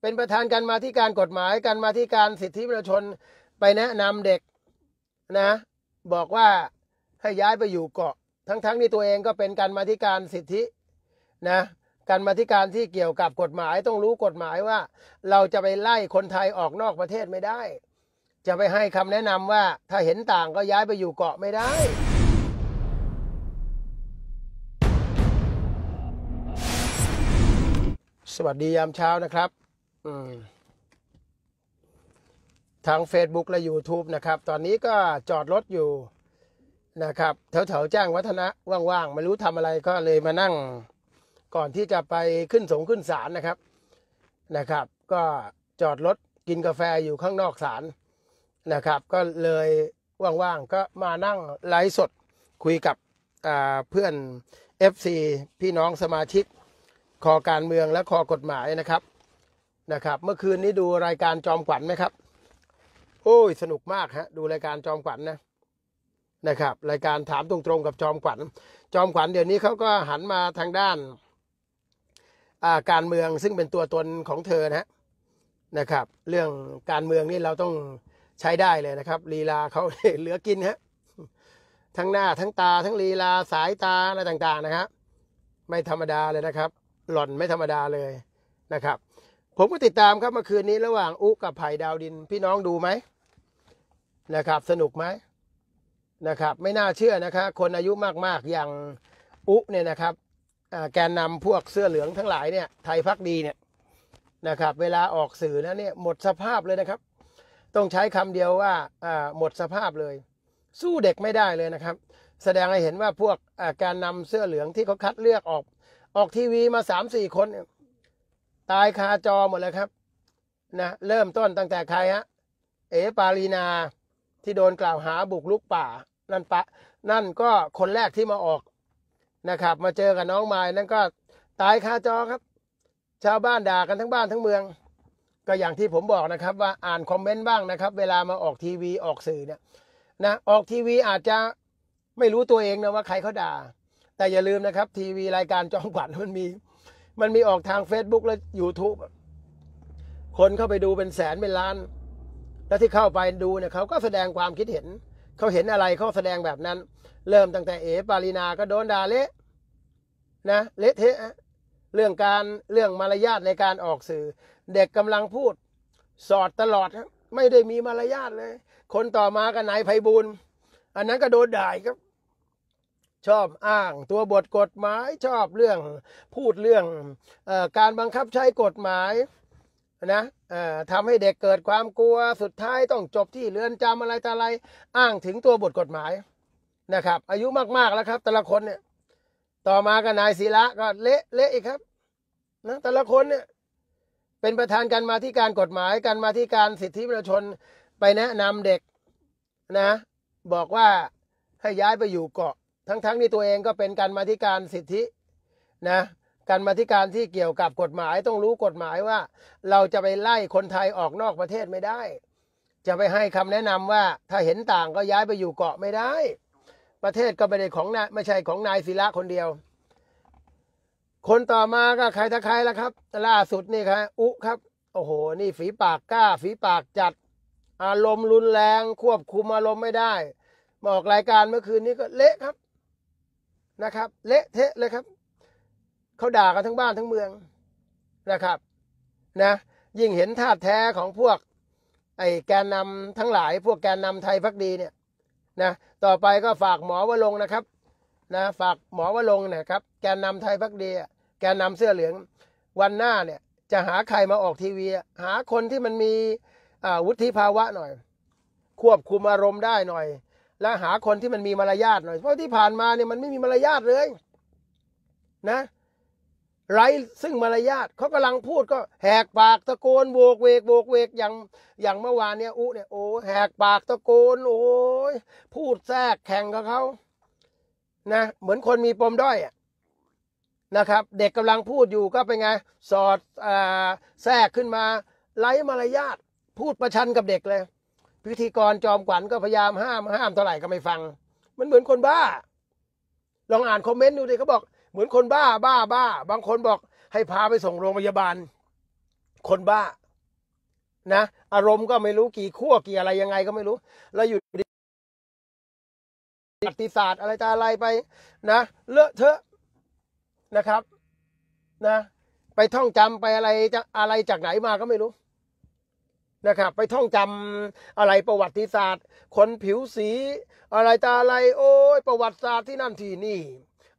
เป็นประธานการมาที่การกฎหมายการมาที่การสิทธิประชาชนไปแนะนำเด็กนะ บอกว่าให้ย้ายไปอยู่เกาะทั้งๆทที่ตัวเองก็เป็นการมาที่การสิทธินะการมาที่การที่เกี่ยวกับกฎหมายต้องรู้กฎหมายว่า เราจะไปไล่คนไทยออกนอกประเทศไม่ได้ จะไปให้คำแนะนำว่าถ้าเห็นต่างก็ย้ายไปอยู่เกาะไม่ได้ สวัสดียามเช้านะครับทาง Facebook และ YouTube นะครับ ตอนนี้ก็จอดรถอยู่นะครับแถวๆแจ้งวัฒนะ ว่างๆ ไม่รู้ทำอะไรก็เลยมานั่งก่อนที่จะไปขึ้นสงขึ้นศาลนะครับนะครับ ก็จอดรถ กินกาแฟอยู่ข้างนอกศาลนะครับ ก็เลยว่างๆ ก็มานั่งไลฟ์สดคุยกับเพื่อน FC พี่น้องสมาชิก คอการเมืองและคอกฎหมายนะครับนะครับเมื่อคืนนี้ดูรายการจอมขวัญไหมครับ โอ้ยสนุกมากฮะ ดูรายการจอมขวัญนนะ นะครับ รายการถามตรงๆกับจอมขวัญจอมขวัญเดี๋ยวนี้เขาก็หันมาทางด้านอาการเมืองซึ่งเป็นตัวตนของเธอนะฮะนะครับเรื่องการเมืองนี่เราต้องใช้ได้เลยนะครับลีลาเขาเหลือกินฮะทั้งหน้าทั้งตาทั้งลีลาสายตาอะไรต่างๆนะครับ ไม่ธรรมดาเลยนะครับ หล่อนไม่ธรรมดาเลยนะครับผมก็ติดตามครับเมื่อคืนนี้ระหว่างอุกับไผ่ดาวดินพี่น้องดูไหมนะครับ สนุกไหมนะครับไม่น่าเชื่อนะครับคนอายุมากๆอย่างอุเนี่ยนะครับแกนนำพวกเสื้อเหลืองทั้งหลายเนี่ยไทยพักดีเนี่ยนะครับเวลาออกสื่อนะเนี่ยหมดสภาพเลยนะครับ ต้องใช้คำเดียวว่าหมดสภาพเลย สู้เด็กไม่ได้เลยนะครับ แสดงให้เห็นว่าพวกแกนรนำเสื้อเหลืองที่เขาคัดเลือกออกออกทีวีมาสามสี่คนเนี่ยตายคาจอหมดเลยครับนะเริ่มต้นตั้งแต่ใครฮะเอปารีนาที่โดนกล่าวหาบุกลุกป่านั่นปะนั่นก็คนแรกที่มาออกนะครับมาเจอกับน้องไม้นั่นก็ตายคาจอครับ ชาวบ้านด่ากันทั้งบ้านทั้งเมือง ก็อย่างที่ผมบอกนะครับว่าอ่านคอมเมนต์บ้างนะครับเวลามาออกทีวีออกสื่อเนี่ยนะออกทีวีอาจจะไม่รู้ตัวเองนะว่าใครเขาด่าแต่อย่าลืมนะครับทีวีรายการจอมขวัญมันมีมันมีออกทาง Facebook และ YouTube คนเข้าไปดูเป็นแสนเป็นล้าน แล้วที่เข้าไปดูเนี่ยเขาก็แสดงความคิดเห็น เขาเห็นอะไรเขาแสดงแบบนั้น เริ่มตั้งแต่เอ๋ปารีนาก็โดนด่าเละนะเละเทะเรื่องการเรื่องมารยาทในการออกสื่อ เด็กกำลังพูดสอดตลอด ไม่ได้มีมารยาทเลย คนต่อมาก็นายไพบูลอันนั้นก็โดนด่าครับชอบอ้างตัวบทกฎหมายชอบเรื่องพูดเรื่องอการบังคับใช้กฎหมายนะทำให้เด็กเกิดความกลัวสุดท้ายต้องจบที่เรือนจำอะไร ต่อะไร อ้างถึงตัวบทกฎหมายนะครับ อายุมากๆแล้วครับแต่ละคนเนี่ยต่อมากบนายศิระก็เละเละอีก ครับ นะแต่ละคนเนี่ยเป็นประธานการมาที่การกฎหมายการมาที่การสิทธิประชาชนไปแนะนำเด็กนะ บอกว่าให้ย้ายไปอยู่เกาะทั้งๆที่ตัวเองก็เป็นการมาธิการสิทธินะ การมาธิการที่เกี่ยวกับกฎหมายต้องรู้กฎหมายว่า เราจะไปไล่คนไทยออกนอกประเทศไม่ได้ จะไปให้คำแนะนำว่าถ้าเห็นต่างก็ย้ายไปอยู่เกาะไม่ได้ ประเทศก็ไม่ได้ของนายไม่ใช่ของนายศิระคนเดียว คนต่อมาก็ใครทักใครแล้วครับล่าสุดนี่ครับอุครับ โอ้โห นี่ฝีปากกล้า ฝีปากจัดอารมณ์รุนแรงควบคุมอารมณ์ไม่ได้บออกรายการเมื่อคืนนี้ก็เละครับนะครับเละเทะเลยครับเขาด่ากันทั้งบ้านทั้งเมืองนะครับนะยิ่งเห็นท่าแท้ของพวกไอ้แกนนำทั้งหลายพวกแกนนำไทยพักดีเนี่ยนะต่อไปก็ฝากหมอวะลงนะครับนะฝากหมอวะลงนะครับแกนนำไทยพักดีแกนนำเสื้อเหลือง วันหน้าเนี่ยจะหาใครมาออกทีวี หาคนที่มันมีวุฒิภาวะหน่อย ควบคุมอารมณ์ได้หน่อยและหาคนที่มันมีมารยาทหน่อย เพราะที่ผ่านมาเนี่ยมันไม่มีมารยาทเลยนะไรซึ่งมารยาทเขากำลังพูดก็แหกปากตะโกนโบกเวกโบกเวกอย่างอย่างเมื่อวานเนี่ยอุเนี่ยโอ้แหกปากตะโกนโอ้ยพูดแทรกแข่งกับเขานะเหมือนคนมีปมด้อยนะครับ เด็กกำลังพูดอยู่ก็เป็นไง สอดอแทรกขึ้นมา ไรมารยาทพูดประชันกับเด็กเลยพิธีกรจอมขวัญก็พยายามห้ามห้ามเท่าไหร่ก็ไม่ฟังมันเหมือนคนบ้า ลองอ่านคอมเมนต์ดูดิเขาบอก เหมือนคนบ้า บ้าบ้าบางคนบอก ให้พาไปส่งโรงพยาบาล คนบ้า นะอารมณ์ก็ไม่รู้กี่ขั้วกี่อะไรยังไงก็ไม่รู้แล้วยุดีประิศาสตร์อะไรต่อะไรไป นะเลอะเทอะนะครับนะไปท่องจำไปอะไรจะอะไรจากไหนมาก็ไม่รู้นะครับไปท่องจำอะไรประวัติศาสตร์ คนผิวสี อะไรตาอะไร โอ้ยประวัติศาสตร์ที่นั่นที่นี่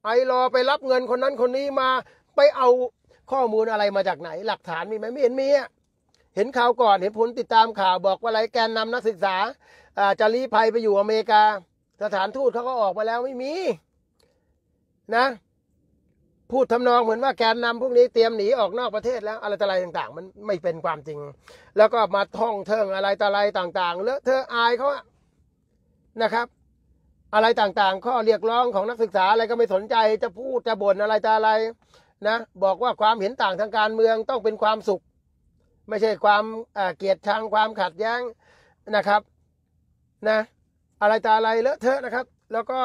ไอรอไปรับเงินคนนั้นคนนี้มาไปเอาข้อมูลอะไรมาจากไหน หลักฐานมีไหมไม่เห็นมีอะเห็นข่าวก่อนเห็นผลติดตามข่าวบอกว่าอะไรแกนนำนักศึกษาจะรีภัยไปอยู่อเมริกา สถานทูตเขาก็ออกมาแล้วไม่มี นะพูดทำนองเหมือนว่าแกนนำพวกนี้เตรียมหนีออกนอกประเทศแล้วอะไรต่ออะไรต่างๆ มันไม่เป็นความจริง แล้วก็มาท่องเทิงอะไรต่ออะไรต่างๆเลอะเทอะอายเขานะครับ อะไรต่างๆ ข้อเรียกร้องของนักศึกษาอะไรก็ไม่สนใจจะพูดจะบ่นอะไรต่ออะไรนะบอกว่าความเห็นต่างทางการเมืองต้องเป็นความสุข ไม่ใช่ความเกลียดชังความขัดแย้งนะครับนะอะไรต่ออะไรเลอะเทอะนะครับ แล้วก็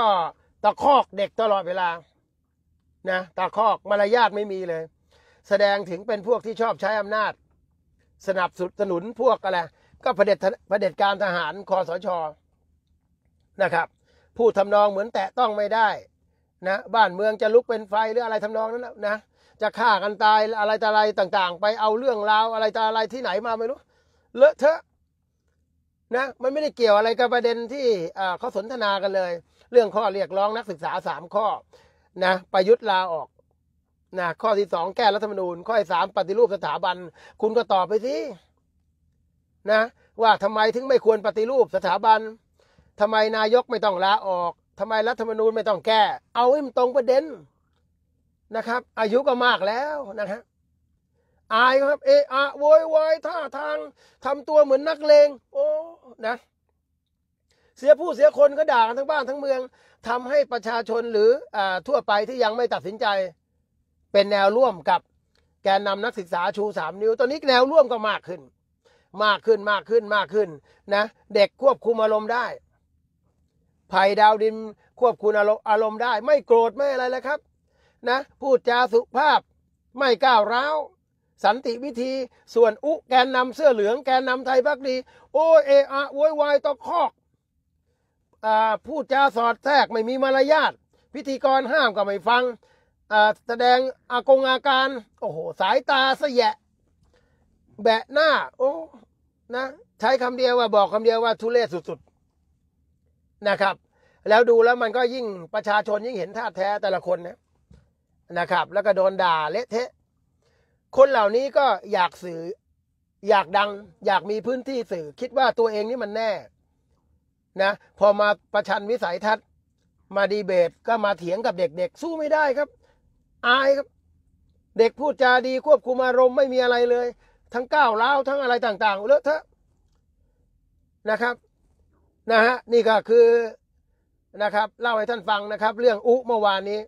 ตะคอกเด็กตลอดเวลานะตาคอกมารยาทไม่มีเลย แสดงถึงเป็นพวกที่ชอบใช้อำนาจ สนับสนุนพวกอะไร ก็เผด็จเผด็จการทหารคอสชนะครับพูดทำนองเหมือนแตะต้องไม่ได้นะบ้านเมืองจะลุกเป็นไฟหรืออะไรทำนองนั้นนะจะฆ่ากันตายอะไรต่ออะไรต่างๆ ไปเอาเรื่องราวอะไรต่ออะไรที่ไหนมาไม่รู้เลอะเทอะนะมันไม่ได้เกี่ยวอะไรกับประเด็นที่เขาสนทนากันเลย เรื่องข้อเรียกร้องนักศึกษาสามข้อนะประยุทธ์ลาออกนะข้อที่สองแก้รัฐธรรมนูญข้อที่สามปฏิรูปสถาบัน คุณก็ตอบไปสินะว่าทำไมถึงไม่ควรปฏิรูปสถาบัน ทำไมนายกไม่ต้องลาออก ทำไมรัฐธรรมนูญไม่ต้องแก้เอาให้มันตรงประเด็นนะครับ อายุก็มากแล้วนะฮะอายครับเอะอะโวยวายท่าทาง ทำตัวเหมือนนักเลง โอ้นะเสียผู้เสียคนก็ด่ากันทั้งบ้านทั้งเมืองทำให้ประชาชนหรืออทั่วไปที่ยังไม่ตัดสินใจ เป็นแนวร่วมกับ แกนนำนักศึกษาชูสามนิ้วตอนนี้แนวร่วมก็มากขึ้น มากขึ้นมากขึ้นมากขึ้นนะเด็กควบคุมอารมณ์ได้ ภัยดาวดินควบคุมอารมณ์ได้ ไม่โกรธไม่อะไรแล้วครับนะพูดจาสุภาพไม่ก้าวร้าว สันติวิธีส่วนอุแกนนำเสื้อเหลืองแกนนำไทยพักดีโอเออะโวยวายตะคอกพูดจาสอดแทรกไม่มีมารยาทพิธีกรห้ามก็ไม่ฟังแสดงอากงอาการ โอ้โห สายตาเสยะ แบะ หน้าโอ้นะใช้คำเดียวว่าบอกคำเดียวว่าทุเรศสุดๆ นะครับ แล้วดูแล้วมันก็ยิ่งประชาชนยิ่งเห็นท่าแท้แต่ละคนนะนะครับ แล้วก็โดนด่าเละเทะคนเหล่านี้ก็อยากสื่ออยากดังอยากมีพื้นที่สื่อ คิดว่าตัวเองนี่มันแน่นะพอมาประชันวิสัยทัศน์ มาดีเบตก็มาเถียงกับเด็กๆสู้ไม่ได้ครับอายครับ เด็กพูดจาดีควบคุมอารมณ์ไม่มีอะไรเลย ทั้งก้าวร้าวทั้งอะไรต่างๆเลอะเทอะนะครับนะฮะนี่ก็คือนะครับเล่าให้ท่านฟังนะครับ เรื่องอุเมื่อวานนี้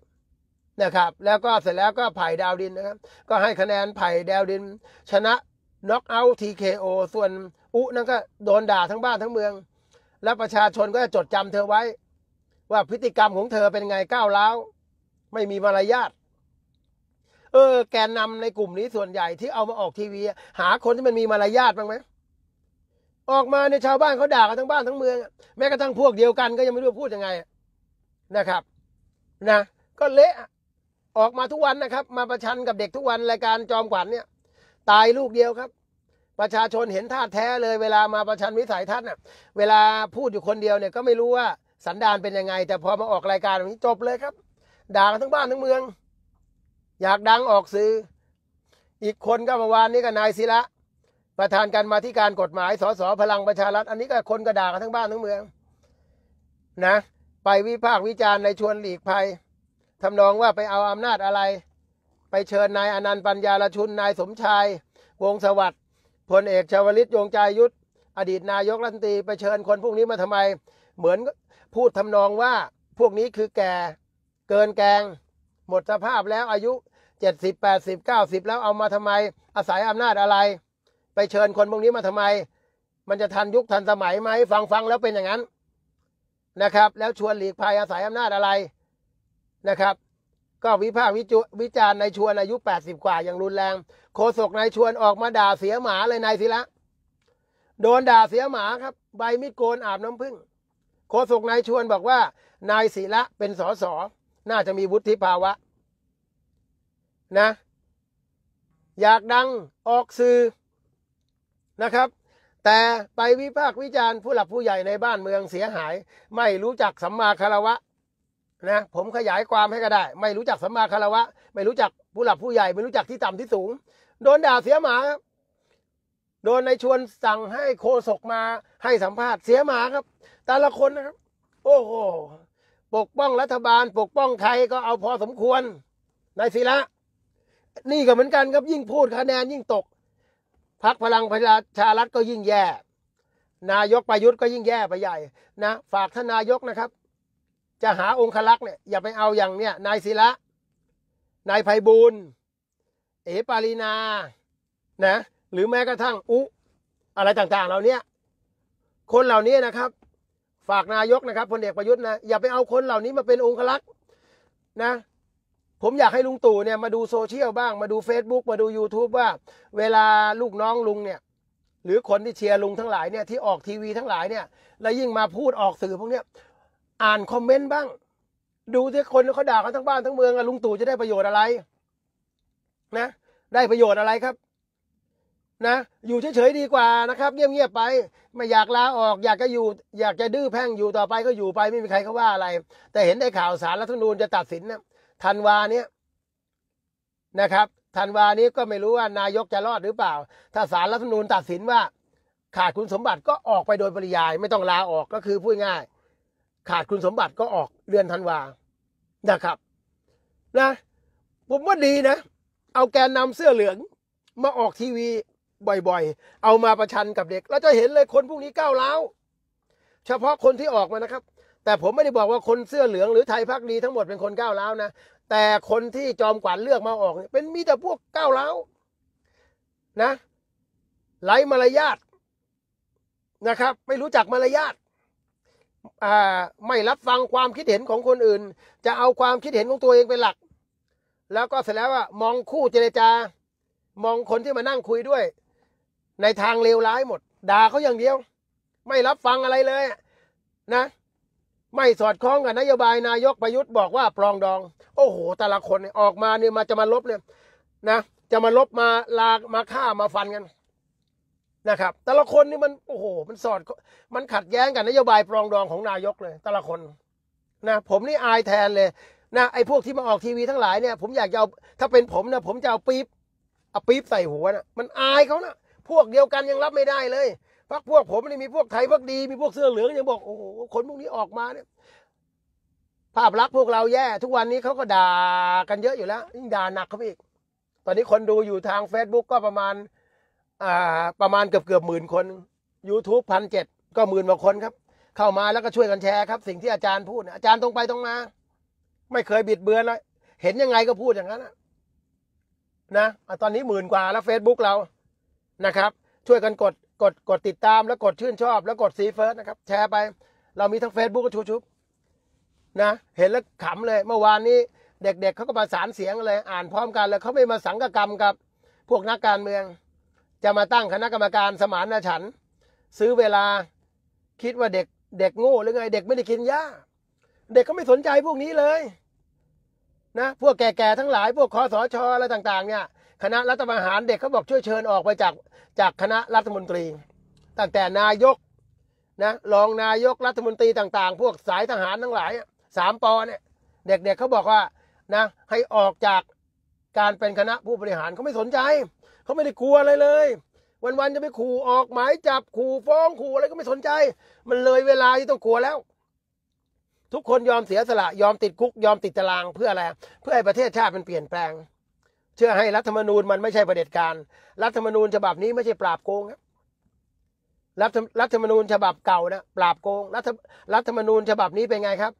นะครับ แล้วก็เสร็จแล้วก็ไผ่ดาวดินนะครับก็ให้คะแนนไผ่ดาวดิน ชนะน็อกเอาท์ทีเคโอส่วนอุ นั่นก็โดนด่าทั้งบ้านทั้งเมืองและประชาชนก็จะจดจำเธอไว้ ว่าพฤติกรรมของเธอเป็นไงก้าวร้าวไม่มีมารยาทเออแกนนำในกลุ่มนี้ส่วนใหญ่ที่เอามาออกทีวีหาคนที่มันมีมารยาทบ้างไหมออกมาในชาวบ้านเขาด่ากันทั้งบ้านทั้งเมืองแม้กระทั่งพวกเดียวกันก็ยังไม่รู้พูดยังไงนะครับนะก็เละออกมาทุกวันนะครับ มาประชันกับเด็กทุกวัน รายการจอมขวัญเนี่ย ตายลูกเดียวครับประชาชนเห็นท่าแท้เลยเวลามาประชันวิสัยทัศน์น่ะ เวลาพูดอยู่คนเดียวเนี่ยก็ไม่รู้ว่าสันดานเป็นยังไงแต่พอมาออกรายการแบบนี้จบเลยครับ ด่ากันทั้งบ้านทั้งเมือง อยากดังออกสื่ออีกคนก็เมื่อวานนี้ก็นายศิระประธานการมาที่การกฎหมาย สสพลังประชารัฐอันนี้ก็คนก็ด่ากันทั้งบ้านทั้งเมืองนะ ไปวิพากษ์วิจารณ์ในชวนหลีกภัยทำนองว่าไปเอาอำนาจอะไร ไปเชิญนายอนันต์ปัญญาลชุนนายสมชายวงสวัสดพลเอกชาวลิตยงใจยุทธ อดีตนายกรัฐมนตรีไปเชิญคนพวกนี้มาทำไม เหมือนพูดทำนองว่าพวกนี้คือแก่เกินแกงหมดสภาพแล้วอายุเจ็ดสิบแปดสิบเก้าสิบแล้วเอามาทำไมอาศัยอำนาจอะไร ไปเชิญคนพวกนี้มาทำไม มันจะทันยุคทันสมัยไหมฟังฟังแล้วเป็นอย่างนั้นนะครับแล้วชวนหลีกภัยอาศัยอำนาจอะไรนะครับ ก็วิพากษ์วิจารณ์ในชวนอายุ 80 กว่าอย่างรุนแรงโคศกนายชวนออกมาด่าเสียหมาเลยนายศิละโดนด่าเสียหมาครับ ใบมิดโกนอาบน้ำพึ่งโคศกนายชวนบอกว่า นายศิละเป็นสอสอน่าจะมีวุฒิภาวะนะ อยากดังออกสื่อนะครับ แต่ไปวิพากษ์วิจารณ์ผู้หลักผู้ใหญ่ในบ้านเมืองเสียหาย ไม่รู้จักสัมมาคารวะนะผมขยายความให้ก็ได้ ไม่รู้จักสัมมาคารวะไม่รู้จักผู้หลักผู้ใหญ่ ไม่รู้จักที่ต่ำที่สูงโดนด่าเสียหมาครับโดนในชวนสั่งให้โคศกมาให้สัมภาษณ์เสียหมาครับ แต่ละคนนะครับ โอ้โหปกป้องรัฐบาล ปกป้องไทยก็เอาพอสมควรนายศิระนี่ก็เหมือนกันครับยิ่งพูดคะแนนยิ่งตกพักพลังประชารัฐก็ยิ่งแย่ นายกประยุทธ์ก็ยิ่งแย่ไปใหญ่ นะ ฝากท่านนายกนะครับ จะหาองคลักษ์เนี่ยอย่าไปเอาอย่างเนี่ยนายศิระนายไพบูลเอ๋ปารีนา นะ หรือแม้กระทั่ง อุ อะไรต่างๆ เหล่านี้คนเหล่านี้นะครับ ฝากนายกนะครับพลเอกประยุทธ์นะ อย่าไปเอาคนเหล่านี้มาเป็นองค์ลักษ์นะ ผมอยากให้ลุงตู่เนี่ยมาดูโซเชียลบ้าง มาดู Facebook มาดู YouTube ว่า เวลาลูกน้องลุงเนี่ย หรือคนที่เชียร์ลุงทั้งหลายเนี่ย ที่ออกทีวีทั้งหลายเนี่ย แล้วยิ่งมาพูดออกสื่อพวกเนี้ย อ่านคอมเมนต์บ้าง ดูที่คนเขาด่ากันทั้งบ้านทั้งเมืองอะลุงตู่จะได้ประโยชน์อะไรนะได้ประโยชน์อะไรครับ นะ อยู่เฉยๆดีกว่านะครับเงียบๆไป ไม่อยากลาออกอยากจะอยู่ อยากจะดื้อแพ่งอยู่ต่อไปก็อยู่ไปไม่มีใครเขาว่าอะไร แต่เห็นได้ข่าวสารรัฐธรรมนูญจะตัดสินนะธันวาเนี้ยนะครับธันวานี้ก็ไม่รู้ว่านายกจะรอดหรือเปล่า ถ้าสารรัฐธรรมนูญตัดสินว่า ขาดคุณสมบัติก็ออกไปโดยปริยายไม่ต้องลาออกก็คือพูดง่าย ขาดคุณสมบัติก็ออกเดือนธันวานะครับนะผมว่าดีนะเอาแกนนำเสื้อเหลืองมาออกทีวีบ่อยๆ เอามาประชันกับเด็กเราจะเห็นเลยคนพวกนี้ก้าวร้าวเฉพาะคนที่ออกมานะครับ แต่ผมไม่ได้บอกว่าคนเสื้อเหลืองหรือไทยพักดีทั้งหมดเป็นคนก้าวร้าวนะแต่คนที่จอมขวัญเลือกมาออกเป็นมีแต่พวกก้าวร้าวนะไร้มารยาทนะครับ ไม่รู้จักมารยาทไม่รับฟังความคิดเห็นของคนอื่น จะเอาความคิดเห็นของตัวเองเป็นหลักแล้วก็เสร็จแล้วอะมองคู่เจรจา มองคนที่มานั่งคุยด้วย ในทางเลวร้ายหมดด่าเขาอย่างเดียว ไม่รับฟังอะไรเลยนะไม่สอดคล้องกับนโยบายนายกประยุทธ์บอกว่าปลองดอง โอ้โห แต่ละคนออกมาเนี่ยมาจะมาลบเนี่ยนะจะมาลบมาลามาฆ่ามาฟันกัน นะครับ แต่ละคนนี่มันโอ้โห มันสอดมันขัดแย้งกับนโยบายปลองดองของนายกเลย แต่ละคน นะผมนี่อายแทนเลยนะไอ้พวกที่มาออกทีวีทั้งหลายเนี่ยผมอยากจะเอาถ้าเป็นผมนะผมจะเอาปี๊บเอาปี๊บใส่หัวนะมันอายเขานะพวกเดียวกันยังรับไม่ได้เลยพักพวกผมนี่มีพวกไทยพวกดีมีพวกเสื้อเหลืองยังบอกโอ้โหคนพวกนี้ออกมาเนี่ยภาพลักษณ์พวกเราแย่ ทุกวันนี้เขาก็ด่ากันเยอะอยู่แล้วยิ่งด่าหนักเขาอีก ตอนนี้คนดูอยู่ทาง Facebook ก็ประมาณ อ่าประมาณเกือบเกือบหมื่นคน YouTube พันเจ็ดก็หมื่นกว่าคนครับ เข้ามาแล้วก็ช่วยกันแชร์ครับ สิ่งที่อาจารย์พูดอาจารย์ตรงไปตรงมาไม่เคยบิดเบือนเลย เห็นยังไงก็พูดอย่างนั้นนะนะตอนนี้หมื่นกว่าแล้ว Facebook เรา นะครับ ช่วยกันกด กด กดติดตามแล้วกดชื่นชอบ แล้วกดซีเฟิร์สนะครับ แชร์ไป เรามีทั้ง Facebook ก็ชุบชุบนะ เห็นแล้วขำเลย เมื่อวานนี้เด็ก ๆเเขาก็มาสารเสียงเลย อ่านพร้อมกันแล้วเขาไม่มาสังกกรรมกับ พวกนักการเมือง จะมาตั้งคณะกรรมการสมานฉัน ซื้อเวลา คิดว่าเด็ก เด็กโง่หรือไง เด็กไม่ได้กินหญ้า เด็กก็ไม่สนใจพวกนี้เลยนะพวกแก่ ๆ ทั้งหลายพวกคอสชอะไรต่างๆเนี่ยคณะรัฐประหารเด็กเขาบอกช่วยเชิญออกไปจากจากคณะรัฐมนตรีตั้งแต่นายกนะรองนายกรัฐมนตรีต่างๆ พวกสายทหารทั้งหลายสามปอเนี่ยเด็กๆเขาบอกว่านะให้ออกจากการเป็นคณะผู้บริหารเขาไม่สนใจเขาไม่ได้กลัวอะไรเลย วันๆจะไปขู่ออกหมายจับขู่ฟ้องขู่อะไรก็ไม่สนใจ มันเลยเวลาที่ต้องกลัวแล้วทุกคนยอมเสียสละยอมติดคุกยอมติดตาราง เพื่ออะไร เพื่อให้ประเทศชาติมันเปลี่ยนแปลง เชื่อให้รัฐธรรมนูญมันไม่ใช่ประเด็จการ รัฐธรรมนูญฉบับนี้ไม่ใช่ปราบโกงครับรัฐธรรมนูญฉบับเก่านะปราบโกงรัฐรัฐธรรมนูญฉบับนี้เป็นไงครับ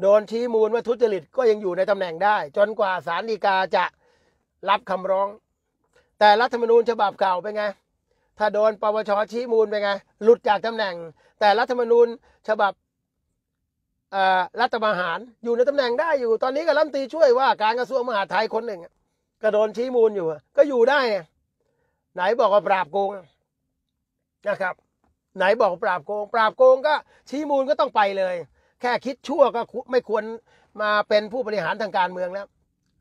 โดนชี้มูลว่าทุจริตก็ยังอยู่ในตำแหน่งได้จนกว่าศาลฎีกาจะรับคำร้อง แต่รัฐธรรมนูญฉบับเก่าเป็นไง ถ้าโดนปปชชี้มูลเป็นไง หลุดจากตำแหน่ง แต่รัฐธรรมนูญฉบับรัฐประหารอยู่ในตำแหน่งได้อยู่ตอนนี้ก็รัฐมนตรีช่วยว่าการกระทรวงมหาดไทยคนหนึ่งก็โดนชี้มูลอยู่ ก็อยู่ได้ไหนบอกว่าปราบโกงนะครับ ไหนบอกปราบโกง ปราบโกงก็ชี้มูลก็ต้องไปเลย แค่คิดชั่วก็ไม่ควรมาเป็นผู้บริหารทางการเมืองแล้ว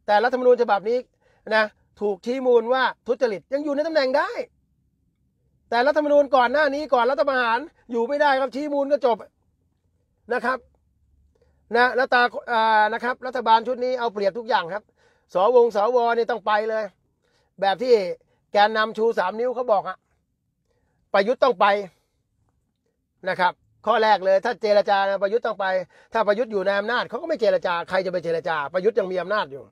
แต่รัฐธรรมนูญฉบับนี้นะ ถูกชี้มูลว่าทุจริตยังอยู่ในตำแหน่งได้ แต่รัฐธรรมนูญก่อนหน้านี้ก่อนรัฐประหารอยู่ไม่ได้ครับชี้มูลก็จบนะครับนะรัฐอ่านะครับรัฐบาลชุดนี้เอาเปรียบทุกอย่างครับ สวงสวนี่ต้องไปเลย แบบที่แกนนำชูสามนิ้วเขาบอกอะประยุทธ์ต้องไปนะครับ ข้อแรกเลยถ้าเจรจาประยุทธ์ต้องไป ถ้าประยุทธ์อยู่ในอำนาจเขาก็ไม่เจรจา ใครจะไปเจรจา ประยุทธ์ยังมีอำนาจอยู่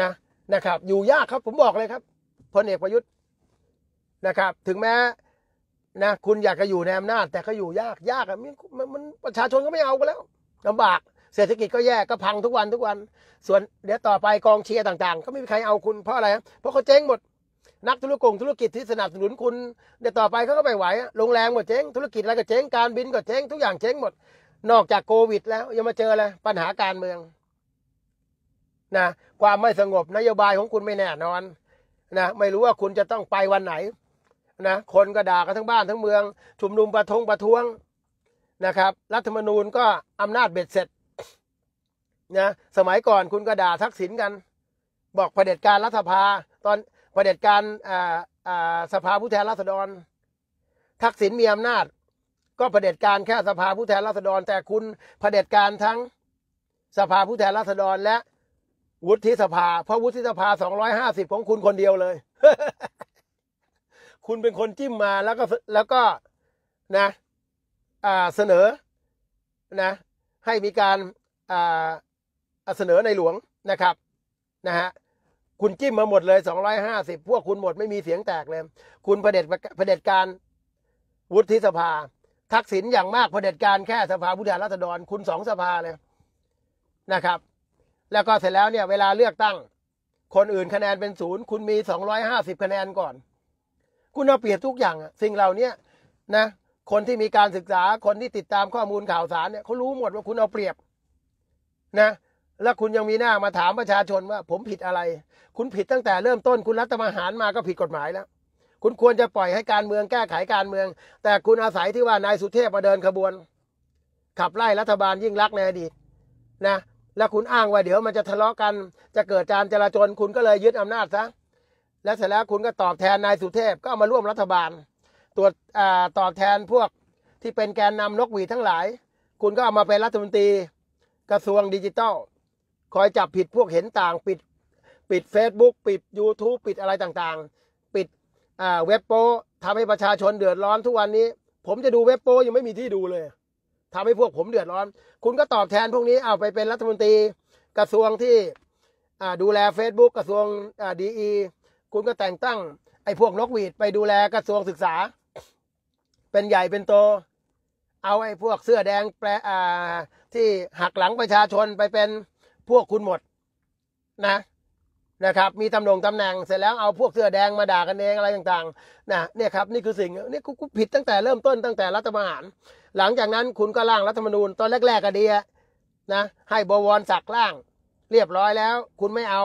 นะนะครับ อยู่ยากครับผมบอกเลยครับพลเอกประยุทธ์นะครับ ถึงแม้นะคุณอยากจะอยู่ในอำนาจ แต่ก็อยู่ยากยากอะมันประชาชนก็ไม่เอากันแล้วลำบาก เศรษฐกิจก็แย่ก็พังทุกวันทุกวัน ส่วนเดี๋ยวต่อไปกองเชียร์ต่าง ๆ ก็ไม่มีใครเอาคุณเพราะอะไรเพราะเขาเจ๊งหมด นักธุรกงธุรกิจที่สนับสนุนคุณ เดี๋ยวต่อไปเขาก็ไปไหวโรงแรมหมดเจ๊ง ธุรกิจอะไรก็เจ๊ง การบิน ก็เจ๊ง ทุกอย่างเจ๊งหมด นอกจากโควิด แล้วยังมาเจออะไร ปัญหาการเมืองนะ ความไม่สงบนโยบายของคุณไม่แน่นอนนะ ไม่รู้ว่าคุณจะต้องไปวันไหนนะ คนก็ด่ากันทั้งบ้านทั้งเมืองชุมนุมประท้งประท้วงนะครับ รัฐธรรมนูญก็อำนาจเบ็ดเสร็จนะสมัยก่อนคุณก็ด่าทักษิณกัน บอกเผด็จการรัฐสภาตอนเผด็จการสภาผู้แทนราษฎร ทักษิณมีอำนาจ ก็เผด็จการแค่สภาผู้แทนราษฎร แต่คุณเผด็จการทั้งสภาผู้แทนราษฎรและ วุฒิสภาเพราะวุฒิสภาสอองร้้ยหาสิบของคุณคนเดียวเลย คุณเป็นคนจิ้มมาแล้วก็แล้วก็นะเสนอ นะ ให้มีการเสนอในหลวง นะครับ นะฮะ คุณจิ้มมาหมดเลย 250 พวกคุณหมดไม่มีเสียงแตกเลย คุณเด็จเด็จการ วุฒิสภา ทักษิณอย่างมากประเด็จการแค่สภาผู้แทนราษฎรคุณสองสภาเลย นะครับ แล้วก็เสร็จแล้วเนี่ย เวลาเลือกตั้ง คนอื่นคะแนนเป็นศูนย์ คุณมี250คะแนนก่อน คุณเอาเปรียบทุกอย่าง สิ่งเหล่านี้นะคนที่มีการศึกษาคนที่ติดตามข้อมูลข่าวสารเนี่ยเขารู้หมดว่าคุณเอาเปรียบนะ แล้วคุณยังมีหน้ามาถามประชาชนว่า ผมผิดอะไร คุณผิดตั้งแต่เริ่มต้นคุณรัฐประหารมาก็ผิดกฎหมายแล้ว คุณควรจะปล่อยให้การเมืองแก้ไขการเมือง แต่คุณอาศัยที่ว่านายสุเทพมาเดินขบวน ขับไล่รัฐบาลยิ่งรักในอดีตนะแล้วคุณอ้างว่าเดี๋ยวมันจะทะเลาะกัน จะเกิดการจลาจลคุณก็เลยยึดอำนาจซะและเสร็จแล้วคุณก็ตอบแทนนายสุเทพก็มาร่วมรัฐบาลตรวจตอบแทนพวก ที่เป็นแกนนำนกหวีทั้งหลาย คุณก็เอามาเป็นรัฐมนตรี กระทรวงดิจิทัลคอยจับผิดพวกเห็นต่าง ปิดปิด Facebook ปิด YouTube ปิดอะไรต่างๆ ปิดเว็บโป้ทำให้ประชาชนเดือดร้อนทุกวันนี้ ผมจะดูเว็บโป้ยังไม่มีที่ดูเลยทำให้พวกผมเดือดร้อน คุณก็ตอบแทนพวกนี้เอาไปเป็นรัฐมนตรีกระทรวงที่ดูแล Facebook กระทรวงดีอีคุณก็แต่งตั้งไอ้พวกนกหวีดไปดูแลกระทรวงศึกษาเป็นใหญ่เป็นโต เอาไอ้พวกเสื้อแดงแปลอ่าที่หักหลังประชาชนไปเป็นพวกคุณหมดนะนะครับมีตำแหน่งตำแหน่งเสร็จแล้วเอาพวกเสื้อแดงมาด่ากันเองอะไรต่างๆนะเนี่ยครับนี่คือสิ่งนี่กูผิดตั้งแต่เริ่มต้นตั้งแต่รัฐประหารหลังจากนั้น คุณก็ร่างรัฐธรรมนูญตอนแรกๆก็ดีนะ ให้บวรศักดิ์ร่าง เรียบร้อยแล้ว คุณไม่เอา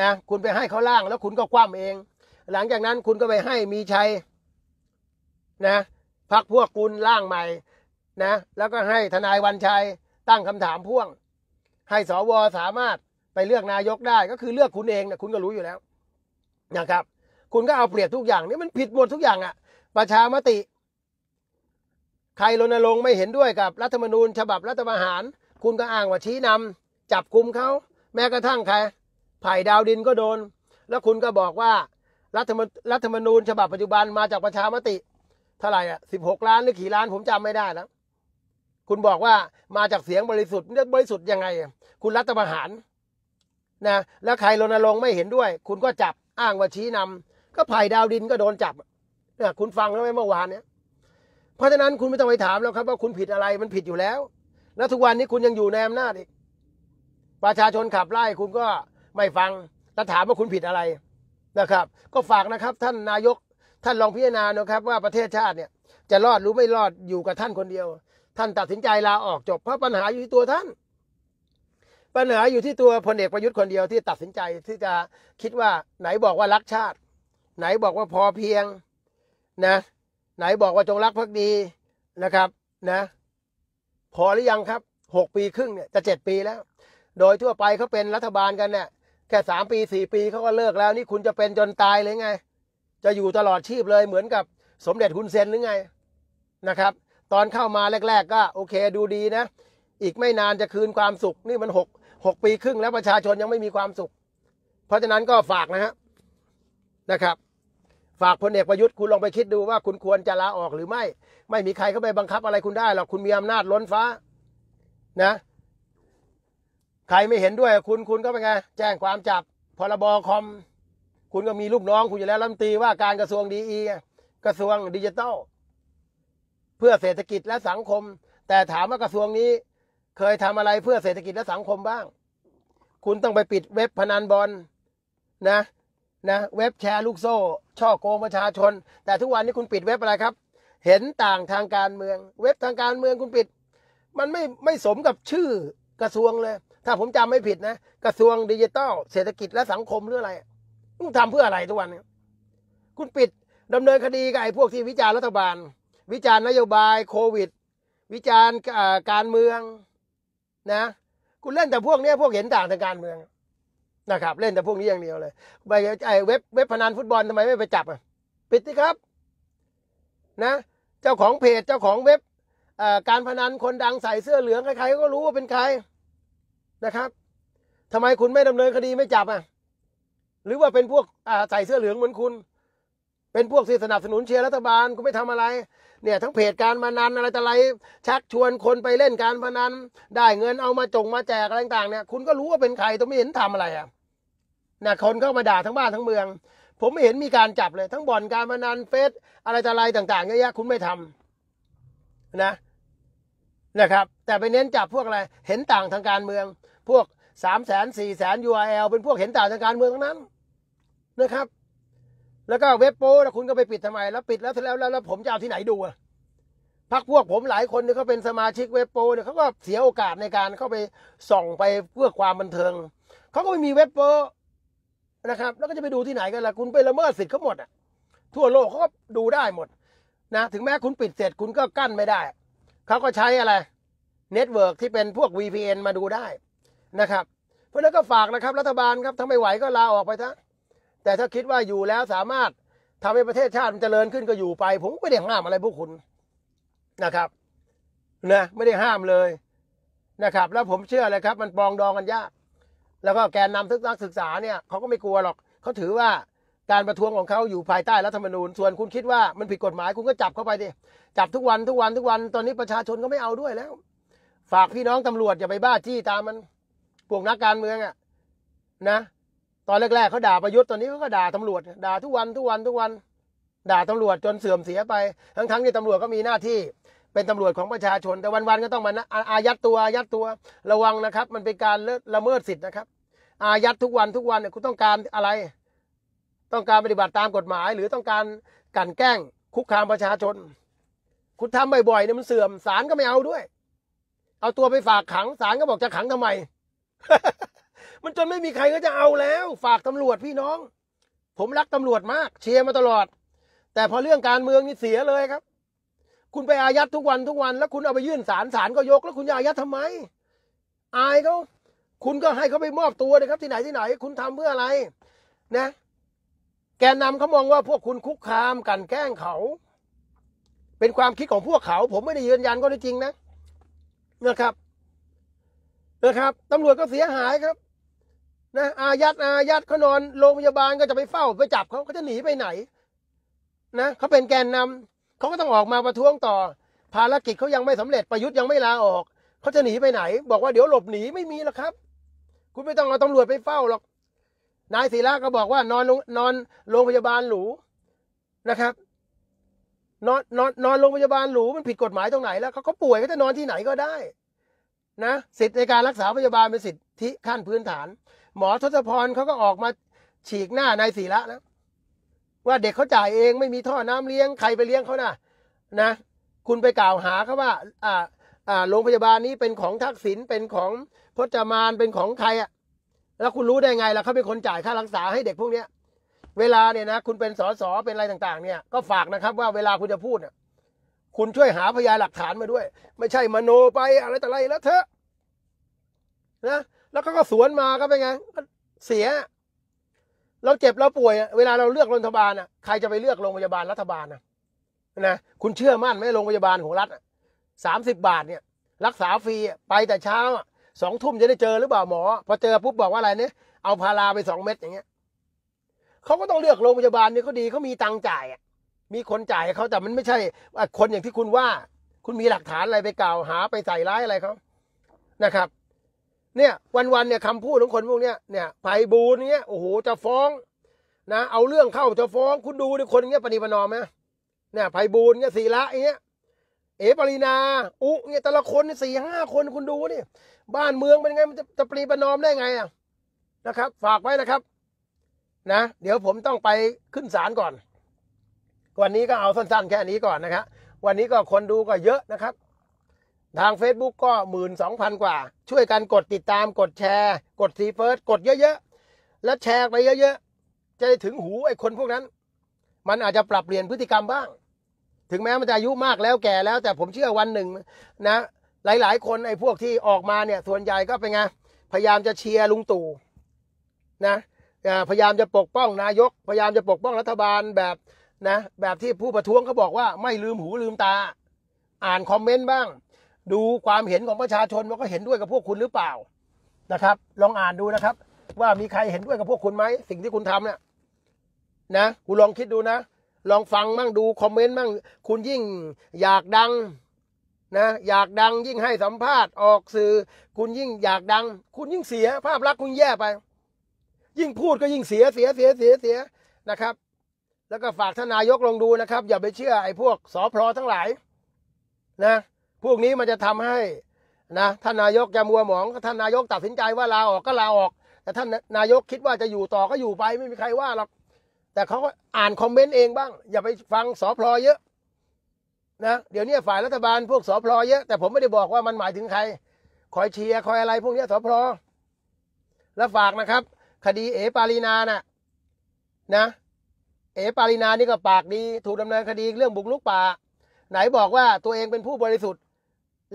นะคุณไปให้เขาร่างแล้วคุณก็คว่ำเอง หลังจากนั้นคุณก็ไปให้มีชัยนะพักพวกคุณร่างใหม่นะแล้วก็ให้ทนายวันชัยตั้งคำถามพ่วงให้สวสามารถไปเลือกนายกได้ก็คือเลือกคุณเองนะคุณก็รู้อยู่แล้ว นะครับ คุณก็เอาเปรียบทุกอย่างนี่มันผิดหมดทุกอย่างอะ่ะประชามติใครรณรงค์ไม่เห็นด้วยกับรัฐธรรมนูญ ฉบับรัฐประหาร คุณก็อ้างว่าชี้นำ จับกลุมเขาแม้กระทั่งใครไผ่ดาวดินก็โดน แล้วคุณก็บอกว่ารัฐธรรมนูญ ฉบับปัจจุบันมาจากประชามติท่าไหร่อ่ะสิบหกล้านหรือกี่ล้านผมจำไม่ได้แล้วคุณบอกว่ามาจากเสียงบริสุทธิ์เรื่องบริสุทธิ์ยังไง คุณรัฐประหารนะแล้วใครรณรงค์ไม่เห็นด้วย คุณก็จับอ้างว่าชี้นำ ก็ไผ่ดาวดินก็โดนจับเนี่ยคุณฟังแล้วไหมเมื่อวานเนี้ยเพราะฉะนั้นคุณไม่ต้องไปถามแล้วครับ ว่าคุณผิดอะไรมันผิดอยู่แล้ว แล้วทุกวันนี้คุณยังอยู่ในอำนาจอีกประชาชนขับไล่คุณก็ไม่ฟังแล้วถามว่าคุณผิดอะไรนะครับ ก็ฝากนะครับ ท่านนายกท่านลองพิจารณานะครับว่าประเทศชาติเนี่ยจะรอดหรือไม่รอดอยู่กับท่านคนเดียว ท่านตัดสินใจลาออกจบเพราะปัญหาอยู่ที่ตัวท่าน ปัญหาอยู่ที่ตัวพลเอกประยุทธ์คนเดียวที่ตัดสินใจที่จะคิดว่าไหนบอกว่ารักชาติ ไหนบอกว่าพอเพียงนะ ไหนบอกว่าจงรักภักดีนะครับนะ พอหรือยังครับหกปีครึ่งเนี่ยจะเจ็ดปีแล้ว โดยทั่วไปเขาเป็นรัฐบาลกันเนี่ยแค่สามปีสี่ปีเขาก็เลิกแล้วนี่คุณจะเป็นจนตายเลยไงจะอยู่ตลอดชีพเลยเหมือนกับสมเด็จคุนเซนหรือไงนะครับ ตอนเข้ามาแรก ๆก็ โอเคดูดีนะ อีกไม่นานจะคืนความสุข นี่มันหกหกปีครึ่งแล้วประชาชนยังไม่มีความสุข เพราะฉะนั้นก็ฝากนะฮะนะครับ ฝากพลเอกประยุทธ์คุณลองไปคิดดูว่าคุณควรจะลาออกหรือไม่ ไม่มีใครเข้าไปบังคับอะไรคุณได้หรอกคุณมีอำนาจล้นฟ้านะใครไม่เห็นด้วยคุณคุณก็เป็นไงแจ้งความจับพรบคอมคุณก็มีลูกน้องคุณอยู่แล้วรัฐมนตรีว่าการกระทรวงดีอีกระทรวงดิจิทัล เพื่อเศรษฐกิจและสังคม แต่ถามว่ากระทรวงนี้เคยทำอะไรเพื่อเศรษฐกิจและสังคมบ้าง คุณต้องไปปิดเว็บพนันบอลนะนะ เว็บแชร์ ลูกโซ่ช่อโกงประชาชน แต่ทุกวันนี้คุณปิดเว็บอะไรครับ เห็นต่างทางการเมือง เว็บทางการเมืองคุณปิด มันไม่ไม่สมกับชื่อกระทรวงเลย ถ้าผมจำไม่ผิดนะ กระทรวงดิจิทัล เศรษฐกิจและสังคมหรืออะไรทำเพื่ออะไรทุกวันนีคุณปิดดำเนินคดีกับไอ้พวกที่วิจารณ์รัฐบาล วิจารณ์นโยบายโควิด วิจารณ์การเมืองนะ คุณเล่นแต่พวกนี้ พวกเห็นต่างทางการเมืองนะครับ เล่นแต่พวกนี้อย่างเดียวเลยไปไอ้เว็บเว็บพนันฟุตบอลทำไมไม่ไปจับอ่ะ ปิดสิครับ นะ เจ้าของเพจ เจ้าของเว็บ การพนันคนดังใส่เสื้อเหลืองใครๆก็รู้ว่าเป็นใครนะครับทำไมคุณไม่ดำเนินคดีไม่จับอ่ะหรือว่าเป็นพวกใส่เสื้อเหลืองเหมือนคุณ เป็นพวกที่สนับสนุนเชียร์รัฐบาลก็ไม่ทำอะไร เนี่ย ทั้งเพจการมานันอะไรต่ออะไร ชักชวนคนไปเล่นการพนัน ได้เงินเอามาจงมาแจกอะไรต่างๆ เนี่ยคุณก็รู้ว่าเป็นใครตัวไม่เห็นทำอะไรอ่ะนะคนเข้ามาด่าทั้งบ้านทั้งเมือง ผมไม่เห็นมีการจับเลย ทั้งบ่อนการพนันเฟสอะไรต่ออะไรต่างๆเยอะแยะคุณไม่ทำนะนะครับ แต่ไปเน้นจับพวกอะไร เห็นต่างทางการเมือง พวกสามแสนสี่แสน URL เป็นพวกเห็นต่างทางการเมืองทั้งนั้นนะครับ แล้วก็เว็บโป้แล้วคุณก็ไปปิดทำไม แล้วปิดแล้วแล้วแล้วผมจะเอาที่ไหนดูอะพักพวกผมหลายคนเนี่ยเขาเป็นสมาชิกเว็บโป้เนี่ยเขาก็เสียโอกาสในการเข้าไปส่องไปเพื่อความบันเทิง เขาก็ไม่มีเว็บโป้นะครับ แล้วก็จะไปดูที่ไหนกันล่ะคุณไปละเมิดสิทธิ์เขาหมดอ่ะ ทั่วโลกเขาก็ดูได้หมดนะ ถึงแม้คุณปิดเสร็จคุณก็กั้นไม่ได้เขาก็ใช้อะไรเน็ตเวิร์กที่เป็นพวก VPN มาดูได้นะครับเพราะนั้นก็ฝากนะครับ รัฐบาลครับถ้าไม่ไหวก็ลาออกไปซะแต่ถ้าคิดว่าอยู่แล้วสามารถทำให้ประเทศชาติมันเจริญขึ้นก็อยู่ไป ผมไม่ได้ห้ามอะไรพวกคุณนะครับนะไม่ได้ห้ามเลย นะครับ แล้วผมเชื่อเลยครับ มันปองดองกันยากแล้วก็แกนนำนักศึกษาเนี่ยเขาก็ไม่กลัวหรอก เขาถือว่าการประท้วงของเขาอยู่ภายใต้รัฐธรรมนูญส่วนคุณคิดว่ามันผิดกฎหมายคุณก็จับเข้าไปดิจับทุกวันทุกวันทุกวันตอนนี้ประชาชนก็ไม่เอาด้วยแล้ว ฝากพี่น้องตำรวจอย่าไปบ้าจี้ตามมันพวกนักการเมืองอะนะตอนแรกๆเขาด่าประยุทธ์ตอนนี้เขาก็ด่าตำรวจ ด่าทุกวันทุกวันทุกวัน ด่าตำรวจจนเสื่อมเสียไป ทั้งๆที่ตำรวจก็มีหน้าที่ เป็นตำรวจของประชาชน แต่วันๆก็ต้องมา อายัดตัวอายัดตัวระวังนะครับ มันเป็นการละเมิดสิทธินะครับ อายัดทุกวันทุกวันเนี่ยคุณต้องการอะไร ต้องการปฏิบัติตามกฎหมาย หรือต้องการกันแกล้งคุกคามประชาชน คุณทำบ่อยๆเนี่ยมันเสื่อมศาลก็ไม่เอาด้วย เอาตัวไปฝากขังศาลก็บอกจะขังทำไมมันจนไม่มีใครก็จะเอาแล้ว ฝากตำรวจพี่น้อง ผมรักตำรวจมาก เชียร์มาตลอด แต่พอเรื่องการเมืองนี่เสียเลยครับ คุณไปอายัดทุกวันทุกวัน แล้ว คุณเอาไปยื่นศาลศาลก็ยกแล้วคุณจะอายัดทำไม อายเขาคุณก็ให้เขาไปมอบตัวนะครับ ที่ไหนที่ไหน คุณทำเพื่ออะไร นะ แกนนาเขามองว่าพวกคุณคุกคามกันแกล้งเขาเป็นความคิดของพวกเขาผมไม่ได้ยืนยันก็ได้จริงนะนะครับนะครับตำรวจก็เสียหายครับนะอายัดอายัดเขานอนโรงพยาบาลก็จะไปเฝ้า ไปจับเขาเขาจะหนีไปไหนนะเขาเป็นแกนนำเขาก็ต้องออกมาประท้วงต่อ ภารกิจเขายังไม่สำเร็จประยุทธ์ยังไม่ลาออกเขาจะหนีไปไหน บอกว่าเดี๋ยวหลบหนีไม่มีหรอกครับ คุณไม่ต้องเอาตำรวจไปเฝ้าหรอกนายศิระก็บอกว่านอนนอนโรงพยาบาลหรูนะครับนอนนอนนอนโรงพยาบาลหรูมันผิดกฎหมายตรงไหนแล้วเขาเขาป่วยเขาจะนอนที่ไหนก็ได้นะสิทธิในการรักษาพยาบาลเป็นสิทธิขั้นพื้นฐานหมอทศพรเขาก็ออกมาฉีกหน้านายศิระนะว่าเด็กเขาจ่ายเองไม่มีท่อน้ำเลี้ยงใครไปเลี้ยงเขานะนะคุณไปกล่าวหาเขาว่า อ่า อ่าโรงพยาบาลนี้เป็นของทักษิณเป็นของพจมานเป็นของใครอะแล้วคุณรู้ได้ไงล่ะเขาเป็นคนจ่ายค่ารักษา ให้เด็กพวกเนี้ยเวลาเนี่ยนะ คุณเป็นสสเป็นอะไรต่างๆ เนี่ย ก็ฝากนะครับ ว่า เวลาคุณจะพูดเนี่ยคุณช่วยหาพยานหลักฐานมาด้วย ไม่ใช่มโนไปอะไรแต่ไรแล้วเถอะ นะแล้วเขาก็สวนมาก็เป็นไงก็เสีย เราเจ็บเราป่วย เวลาเราเลือกโรงพยาบาลอ่ะ ใครจะไปเลือกโรงพยาบาลรัฐบาลนะนะ คุณเชื่อมั่นไหมโรงพยาบาลของรัฐสามสิบบาทเนี่ย รักษาฟรีไปแต่เช้าสองทุ่มจะได้เจอหรือเปล่าหมอ พอเจอปุ๊บบอกว่าอะไรเนี่ยเอาพาราไปสองเม็ดอย่างเงี้ยเขาก็ต้องเลือกโรงพยาบาลเนี่ยเขาดีเขามีตังจ่ายอ่ะมีคนจ่ายเขาแต่มันไม่ใช่ คนอย่างที่คุณว่า คุณมีหลักฐานอะไรไปกล่าวหาไปใส่ร้ายอะไรเขานะครับเนี่ยวันๆเนี่ยคำพูดของคนพวกเนี้ยเนี่ยไผ่บูนเนี้ยโอ้โหจะฟ้องนะเอาเรื่องเข้าจะฟ้องคุณดูดิคนเงี้ยปณิปนอมไหมเนี่ยไผ่บูนเงี้ยศีละเงี้ยเอ๋ปรินาอุเงี้ยแต่ละคนสี่ห้าคนคุณดูนี่บ้านเมืองเป็นไงมันจะจะปณิปนอมได้ไงอ่ะนะครับ ฝากไว้นะครับ นะเดี๋ยวผมต้องไปขึ้นศาลก่อน วันนี้ก็เอาสั้น ๆแค่นี้ก่อนนะครับวันนี้ก็คนดูก็เยอะนะครับทาง Facebook ก็หมื่นสองพันกว่า ช่วยกันกดติดตามกดแชร์ กดซีเฟิร์สกดเยอะๆแล้วแชร์ไปเยอะๆจะได้ถึงหู ไอ้คนพวกนั้น มันอาจจะปรับเปลี่ยนพฤติกรรมบ้าง ถึงแม้มันจะอายุมากแล้วแก่แล้ว แต่ผมเชื่อวันหนึ่งนะ หลายๆ คน ไอ้พวกที่ออกมาเนี่ยส่วนใหญ่ก็เป็นไง พยายามจะเชียร์ลุงตู่นะพยายามจะปกป้องนายก พยายามจะปกป้องรัฐบาลแบบนะแบบที่ผู้ประท้วงเขาบอกว่าไม่ลืมหูลืมตา อ่านคอมเมนต์บ้างดูความเห็นของประชาชนว่าก็เห็นด้วยกับพวกคุณหรือเปล่า นะครับ ลองอ่านดูนะครับ ว่ามีใครเห็นด้วยกับพวกคุณไหมสิ่งที่คุณทำเนี่ยนะคุณลองคิดดูนะ ลองฟังมั่งดูคอมเมนต์มั่ง คุณยิ่งอยากดังนะอยากดัง ยิ่งให้สัมภาษณ์ออกสื่อ คุณยิ่งอยากดัง คุณยิ่งเสียภาพลักษณ์คุณแย่ไป ยิ่งพูดก็ยิ่งเสียเสียเสียเสียเสียนะครับ แล้วก็ฝากทนายกลองดูนะครับ อย่าไปเชื่อไอ้พวกสอพลอทั้งหลาย นะพวกนี้มันจะทำให้นะท่านนายกจะมัวหมองท่านนายกตัดสินใจว่าลาออกก็ลาออก แต่ท่านนายกคิดว่าจะอยู่ต่อก็อยู่ไปไม่มีใครว่าหรอกแต่เขาก็อ่านคอมเมนต์เองบ้างอย่าไปฟังสอพลอยเยอะนะเดี๋ยวนี้ฝ่ายรัฐบาลพวกสอพลอยเยอะแต่ผมไม่ได้บอกว่ามันหมายถึงใครคอยเชียร์คอยอะไรพวกนี้สอพลอแล้วฝากนะครับคดีเอปารีนานะ่ะนะเอปารีนานี่ก็ปากดีถูกดำเนินคดีเรื่องบุกลุกป่า ไหนบอกว่าตัวเองเป็นผู้บริสุทธิ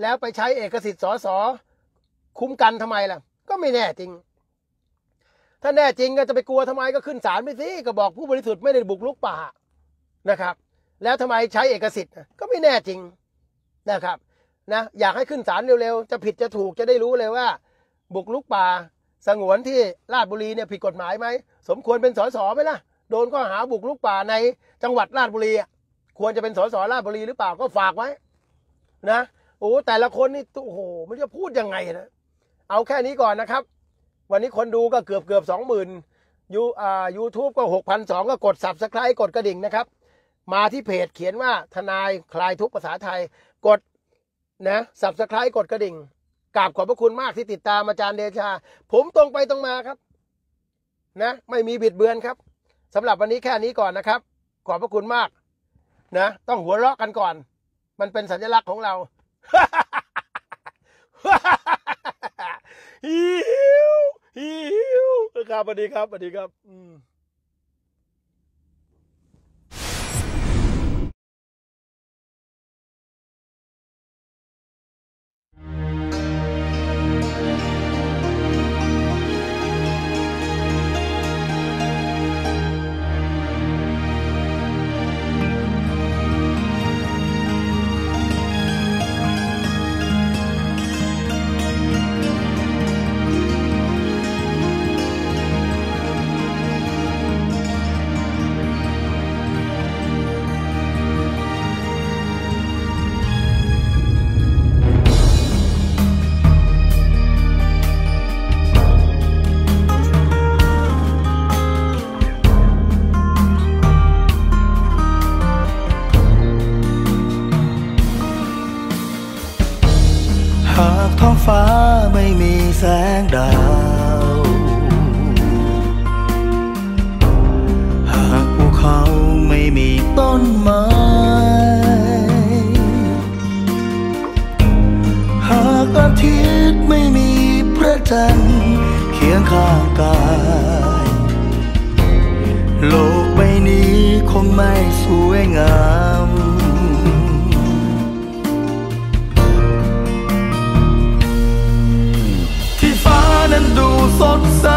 แล้วไปใช้เอกสิทธิ์สอสอคุ้มกันทำไมล่ะก็ไม่แน่จริงถ้าแน่จริงก็จะไปกลัวทำไมก็ขึ้นศาลไปสิก็บอกผู้บริสุทธิ์ไม่ได้บุกลุกป่านะครับ แล้วทำไมใช้เอกสิทธิ์ ก็ไม่แน่จริงนะครับ นะอยากให้ขึ้นศาลเร็วๆจะผิดจะถูกจะได้รู้เลยว่า บุกลุกป่า สงวนที่ราชบุรีเนี่ย ผิดกฎหมายไหมสมควรเป็นสอสอไหมล่ะโดนข้อหาบุกลุกป่าในจังหวัดราชบุรีควรจะเป็นสสราชบุรีหรือเปล่าก็ฝากไว้ นะโอ้แต่ละคนนี่ โอ้โห ไม่รู้จะพูดยังไงนะ เอาแค่นี้ก่อนนะครับ วันนี้คนดูก็เกือบเกือบสองหมื่นยูอ่ายูทูบก็หกพันสองก็กดสับสไครต์กดกระดิ่งนะครับ มาที่เพจเขียนว่าทนายคลายทุกภาษาไทย กด นะสับสไครต์กดกระดิ่ง กราบขอบพระคุณมากที่ติดตามอาจารย์เดชา ผมตรงไปตรงมาครับ นะ ไม่มีบิดเบือนครับ สำหรับวันนี้แค่นี้ก่อนนะครับ ขอบพระคุณมาก นะ ต้องหัวเราะกันก่อน มันเป็นสัญลักษณ์ของเราหิวหิวครับสวัสดีครับสวัสดีครับ อืมแสงดาวหากภูเขาไม่มีต้นไม้ หากอาทิตย์ไม่มีพระจันทร์เคียงข้างกาย โลกใบนี้คงไม่สวยงามสดใส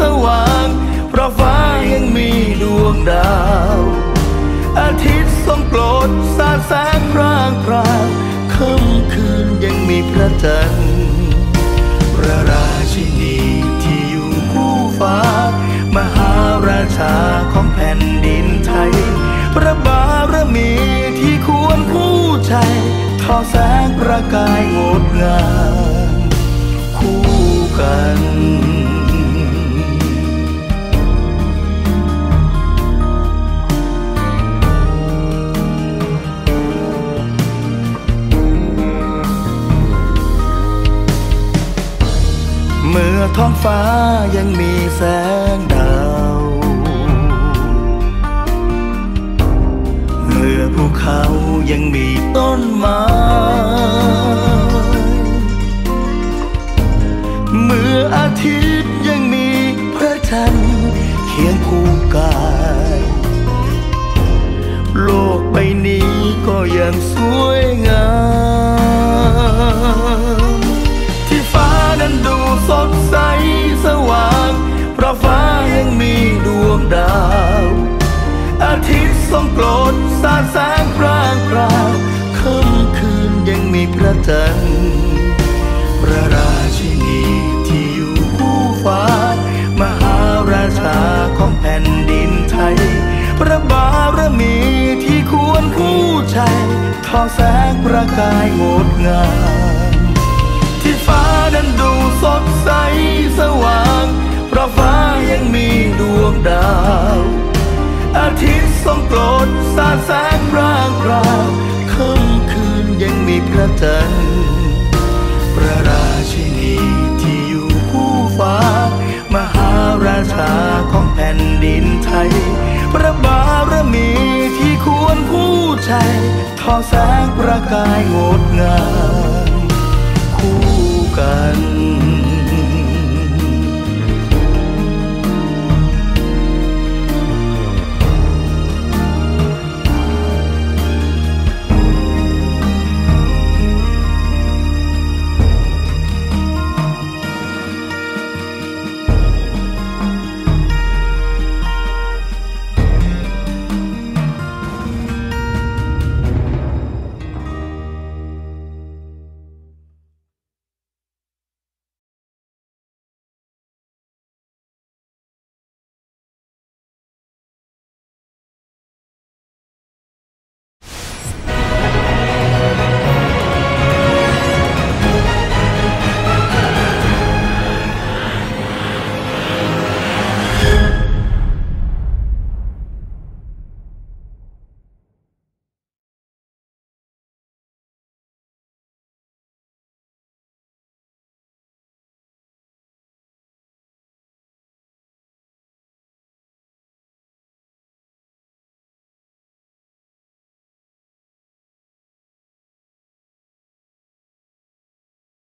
สว่างเพราะฟ้ายังมีดวงดาว อาทิตย์ทรงโปรดสาดแสงร่างพรางค่ำคืนยังมีพระจันทร์พระราชินีที่อยู่คู่ฟ้า มหาราชาของแผ่นดินไทย พระบารมีที่ควรผู้ใจทอแสงประกายงดงามท้องฟ้ายังมีแสงดาว เมื่อภูเขายังมีต้นไม้ เมื่ออาทิตย์ยังมีพระจันทร์เคียงคู่กาย โลกใบนี้ก็ยังสวยงามอาทิตย์ทรงโกรธสาดแสงพรางกราค่ำคืนยังมีพระจันทร์พระราชินีที่อยู่คู่ฟ้า มหาราชาของแผ่นดินไทย พระบารมีที่ควรคู่ใจทอแสงประกายงดงามที่ฟ้านั้นดูสดใสสว่างเพราะฟ้ายังมีดาวอาทิตย์ทรงโกรธสาดแสงร่างราวค่ำคืนยังมีพระจันทร์พระราชินีที่อยู่ผู้ฟ้า มหาราชาของแผ่นดินไทย พระบารมีที่ควรผู้ใจทอแสงประกายงดงามคู่กัน